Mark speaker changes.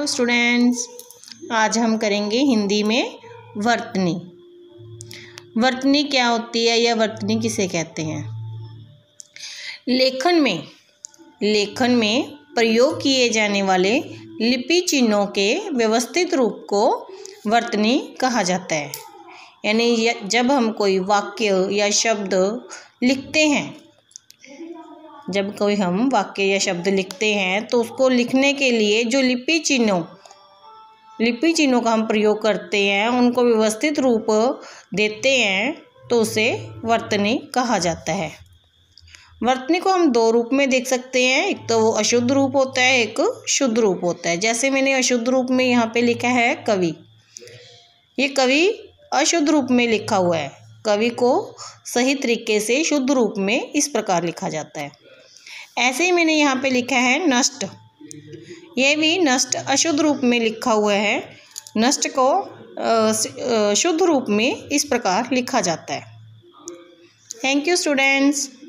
Speaker 1: hello students आज हम करेंगे हिंदी में वर्तनी वर्तनी क्या होती है या वर्तनी किसे कहते हैं लेखन में लेखन में प्रयोग किए जाने वाले लिपि चिन्हों के व्यवस्थित रूप को वर्तनी कहा जाता है यानी जब हम कोई वाक्य या शब्द लिखते हैं जब कोई हम वाक्य या शब्द लिखते हैं तो उसको लिखने के लिए जो लिपि चिन्हों लिपि चिन्हों का हम प्रयोग करते हैं उनको व्यवस्थित रूप देते हैं तो उसे वर्तनी कहा जाता है वर्तनी को हम दो रूप में देख सकते हैं एक तो वो अशुद्ध रूप होता है एक शुद्ध रूप होता है जैसे मैंने अशुद्ध रूप में यहाँ पे लिखा है कवि ये कवि अशुद्ध रूप में लिखा हुआ है कवि को सही तरीके से शुद्ध रूप में इस प्रकार लिखा जाता है ऐसे ही मैंने यहाँ पे लिखा है नष्ट ये भी नष्ट अशुद्ध रूप में लिखा हुआ है नष्ट को शुद्ध रूप में इस प्रकार लिखा जाता है थैंक यू स्टूडेंट्स